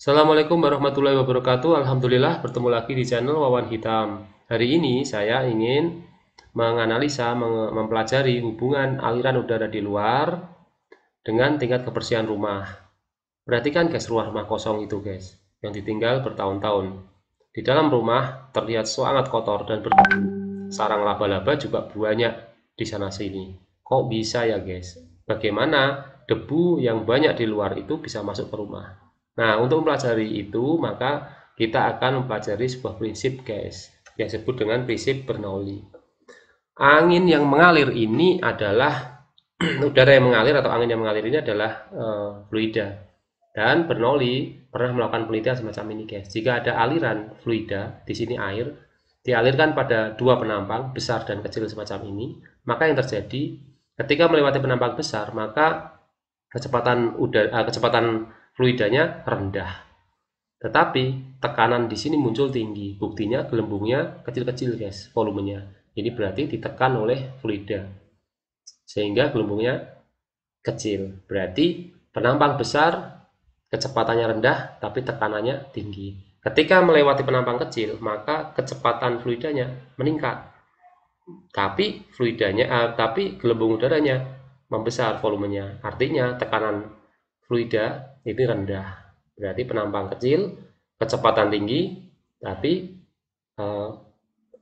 Assalamualaikum warahmatullahi wabarakatuh. Alhamdulillah bertemu lagi di channel Wawan Hitam. Hari ini saya ingin menganalisa, mempelajari hubungan aliran udara di luar dengan tingkat kebersihan rumah. Perhatikan guys ruang rumah kosong itu guys, yang ditinggal bertahun-tahun. Di dalam rumah terlihat sangat kotor dan berbau. Sarang laba-laba juga banyak di sana sini. Kok bisa ya guys? Bagaimana debu yang banyak di luar itu bisa masuk ke rumah? Nah, untuk mempelajari itu, maka kita akan mempelajari sebuah prinsip, guys, yang disebut dengan prinsip Bernoulli. Angin yang mengalir ini adalah udara yang mengalir atau angin yang mengalir ini adalah e, fluida. Dan Bernoulli pernah melakukan penelitian semacam ini, guys. Jika ada aliran fluida, di sini air, dialirkan pada dua penampang besar dan kecil semacam ini, maka yang terjadi ketika melewati penampang besar, maka kecepatan udara eh, kecepatan fluidanya rendah. Tetapi tekanan di sini muncul tinggi. Buktinya gelembungnya kecil-kecil guys, volumenya. Ini berarti ditekan oleh fluida. Sehingga gelembungnya kecil. Berarti penampang besar, kecepatannya rendah, tapi tekanannya tinggi. Ketika melewati penampang kecil, maka kecepatan fluidanya meningkat. Tapi fluidanya, eh, tapi gelembung udaranya membesar volumenya. Artinya tekanan fluida ini rendah. Berarti penampang kecil, kecepatan tinggi, tapi eh,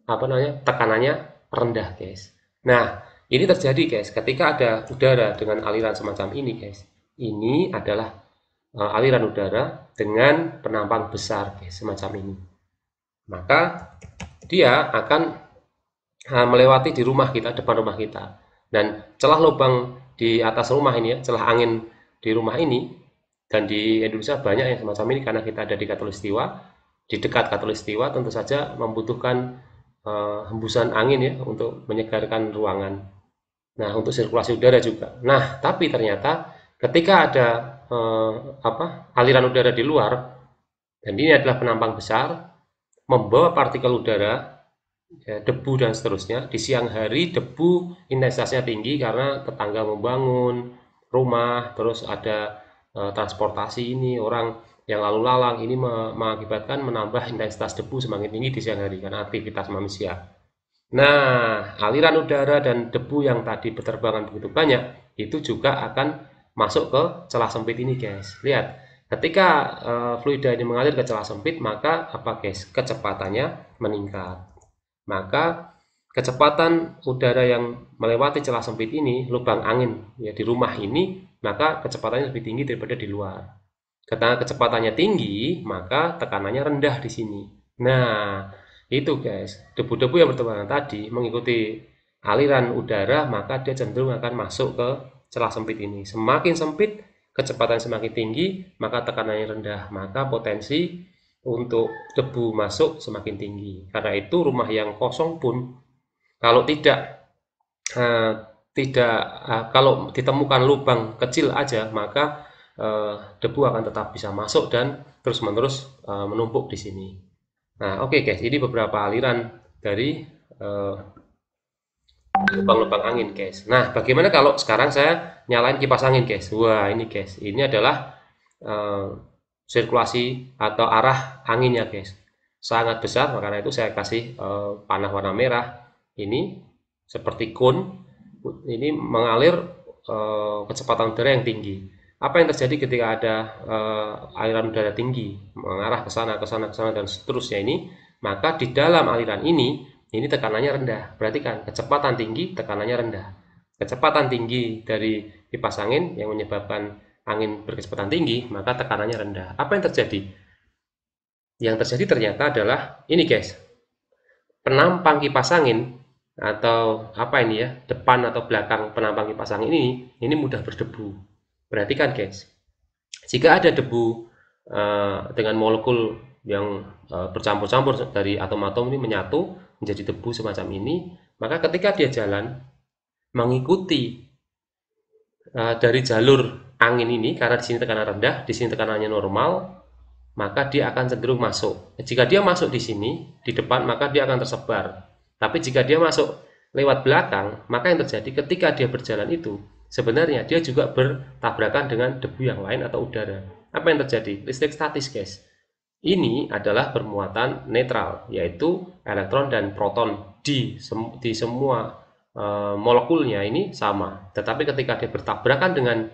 apa namanya tekanannya rendah, guys. Nah, ini terjadi, guys, ketika ada udara dengan aliran semacam ini, guys. Ini adalah eh, aliran udara dengan penampang besar, guys, semacam ini. Maka dia akan eh, melewati di rumah kita, depan rumah kita. Dan celah lubang di atas rumah ini ya, celah angin di rumah ini dan di Indonesia banyak yang semacam ini karena kita ada di katulistiwa di dekat katulistiwa tentu saja membutuhkan uh, hembusan angin ya untuk menyegarkan ruangan nah untuk sirkulasi udara juga nah tapi ternyata ketika ada uh, apa aliran udara di luar dan ini adalah penampang besar membawa partikel udara ya, debu dan seterusnya di siang hari debu intensitasnya tinggi karena tetangga membangun rumah, terus ada e, transportasi ini, orang yang lalu lalang ini mengakibatkan menambah intensitas debu semakin tinggi di siang hari karena aktivitas manusia. Nah, aliran udara dan debu yang tadi berterbangan begitu banyak itu juga akan masuk ke celah sempit ini, guys. Lihat, ketika e, fluida ini mengalir ke celah sempit, maka apa, guys? Kecepatannya meningkat. Maka kecepatan udara yang melewati celah sempit ini, lubang angin ya di rumah ini, maka kecepatannya lebih tinggi daripada di luar. Karena kecepatannya tinggi, maka tekanannya rendah di sini. Nah, itu guys, debu-debu yang berterbangan tadi mengikuti aliran udara, maka dia cenderung akan masuk ke celah sempit ini. Semakin sempit, kecepatan semakin tinggi, maka tekanannya rendah, maka potensi untuk debu masuk semakin tinggi. Karena itu rumah yang kosong pun kalau tidak uh, tidak uh, kalau ditemukan lubang kecil aja maka uh, debu akan tetap bisa masuk dan terus-menerus uh, menumpuk di sini. Nah, oke okay guys, ini beberapa aliran dari lubang-lubang uh, angin guys. Nah, bagaimana kalau sekarang saya nyalain kipas angin guys? Wah, ini guys, ini adalah uh, sirkulasi atau arah anginnya guys sangat besar, karena itu saya kasih uh, panah warna merah ini seperti cone ini mengalir uh, kecepatan udara yang tinggi. Apa yang terjadi ketika ada uh, aliran udara tinggi mengarah ke sana, ke sana, ke sana dan seterusnya ini, maka di dalam aliran ini ini tekanannya rendah. Perhatikan kecepatan tinggi, tekanannya rendah. Kecepatan tinggi dari kipas angin yang menyebabkan angin berkecepatan tinggi, maka tekanannya rendah. Apa yang terjadi? Yang terjadi ternyata adalah ini guys. Penampang kipas angin atau apa ini ya depan atau belakang penampang kipas angin ini ini mudah berdebu perhatikan guys jika ada debu uh, dengan molekul yang uh, bercampur-campur dari atom-atom ini menyatu menjadi debu semacam ini maka ketika dia jalan mengikuti uh, dari jalur angin ini karena di sini tekanan rendah di sini tekanannya normal maka dia akan cenderung masuk jika dia masuk di sini di depan maka dia akan tersebar tapi jika dia masuk lewat belakang, maka yang terjadi ketika dia berjalan itu, sebenarnya dia juga bertabrakan dengan debu yang lain atau udara. Apa yang terjadi? Listrik statis, guys. Ini adalah bermuatan netral, yaitu elektron dan proton di, sem di semua e, molekulnya ini sama. Tetapi ketika dia bertabrakan dengan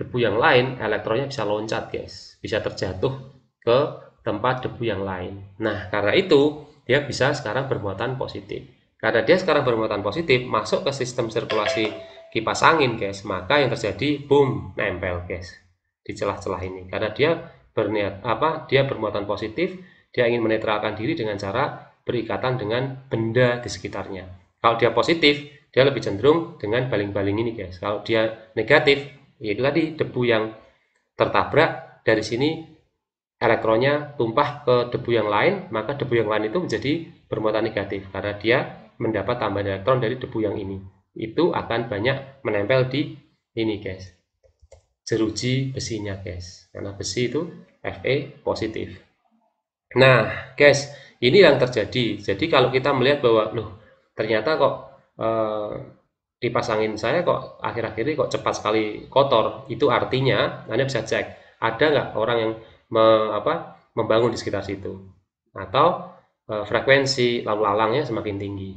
debu yang lain, elektronnya bisa loncat, guys. Bisa terjatuh ke tempat debu yang lain. Nah, karena itu dia bisa sekarang bermuatan positif. Karena dia sekarang bermuatan positif, masuk ke sistem sirkulasi kipas angin, guys, maka yang terjadi boom, nempel, guys, di celah-celah ini. Karena dia berniat apa? Dia bermuatan positif, dia ingin menetralkan diri dengan cara berikatan dengan benda di sekitarnya. Kalau dia positif, dia lebih cenderung dengan baling-baling ini, guys. Kalau dia negatif, ya itu tadi debu yang tertabrak dari sini elektronnya tumpah ke debu yang lain, maka debu yang lain itu menjadi bermuatan negatif karena dia mendapat tambahan elektron dari debu yang ini. Itu akan banyak menempel di ini guys, jeruji besinya guys, karena besi itu Fe positif. Nah guys, ini yang terjadi. Jadi kalau kita melihat bahwa loh ternyata kok eh, dipasangin saya kok akhir-akhir ini kok cepat sekali kotor, itu artinya Anda bisa cek ada nggak orang yang me, apa, membangun di sekitar situ. Atau e, frekuensi lalu lalangnya semakin tinggi.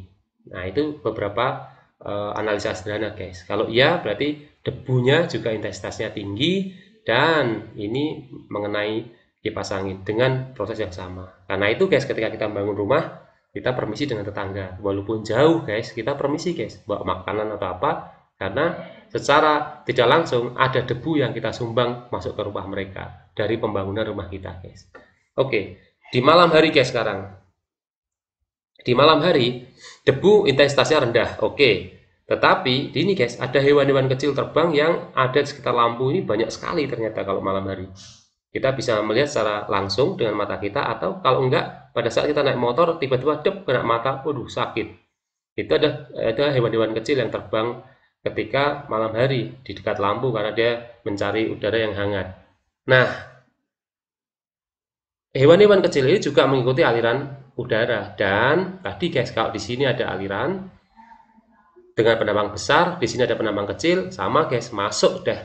Nah, itu beberapa e, analisa sederhana, guys. Kalau iya, berarti debunya juga intensitasnya tinggi dan ini mengenai kipas angin dengan proses yang sama. Karena itu, guys, ketika kita membangun rumah, kita permisi dengan tetangga. Walaupun jauh, guys, kita permisi, guys. Bawa makanan atau apa, karena secara tidak langsung ada debu yang kita sumbang masuk ke rumah mereka dari pembangunan rumah kita, guys. Oke, di malam hari guys sekarang. Di malam hari debu intensitasnya rendah. Oke. Tetapi di ini guys, ada hewan-hewan kecil terbang yang ada di sekitar lampu ini banyak sekali ternyata kalau malam hari. Kita bisa melihat secara langsung dengan mata kita atau kalau enggak pada saat kita naik motor tiba-tiba dep kena mata, waduh sakit. Itu ada hewan-hewan kecil yang terbang ketika malam hari di dekat lampu karena dia mencari udara yang hangat. Nah, hewan-hewan kecil ini juga mengikuti aliran udara dan tadi guys kalau di sini ada aliran dengan penambang besar, di sini ada penambang kecil, sama guys masuk deh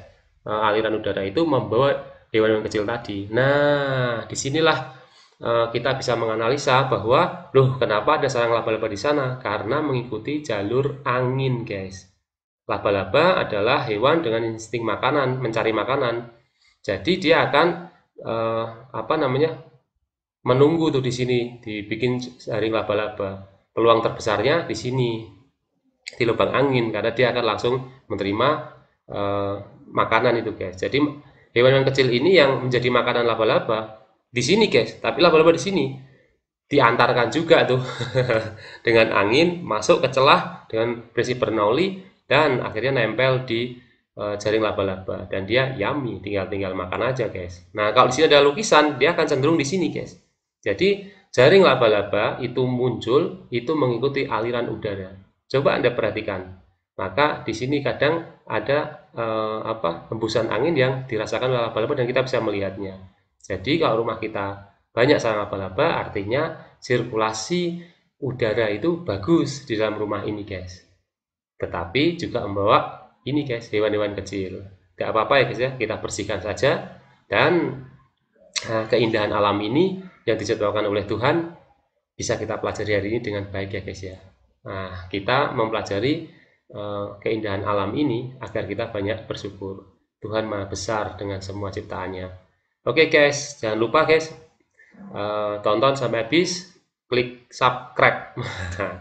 aliran udara itu membawa hewan-hewan kecil tadi. Nah, disinilah sinilah eh, kita bisa menganalisa bahwa, loh kenapa ada sarang laba-laba di sana? Karena mengikuti jalur angin guys. Laba-laba adalah hewan dengan insting makanan, mencari makanan. Jadi dia akan eh, apa namanya menunggu tuh di sini dibikin jaring laba-laba. Peluang terbesarnya di sini di lubang angin karena dia akan langsung menerima eh, makanan itu guys. Jadi hewan yang kecil ini yang menjadi makanan laba-laba di sini guys. Tapi laba-laba di sini diantarkan juga tuh dengan angin masuk ke celah dengan prinsip Bernoulli dan akhirnya nempel di eh, jaring laba-laba dan dia yummy tinggal-tinggal makan aja guys nah kalau di sini ada lukisan dia akan cenderung di sini guys jadi jaring laba-laba itu muncul itu mengikuti aliran udara coba anda perhatikan maka di sini kadang ada eh, apa hembusan angin yang dirasakan oleh laba-laba dan kita bisa melihatnya. Jadi kalau rumah kita banyak sarang laba-laba artinya sirkulasi udara itu bagus di dalam rumah ini guys tetapi juga membawa ini guys hewan-hewan kecil gak apa-apa ya guys ya kita bersihkan saja dan eh, keindahan alam ini yang dijadwalkan oleh Tuhan bisa kita pelajari hari ini dengan baik ya guys ya nah kita mempelajari eh, keindahan alam ini agar kita banyak bersyukur Tuhan maha besar dengan semua ciptaannya oke guys jangan lupa guys eh, tonton sampai habis klik subscribe nah,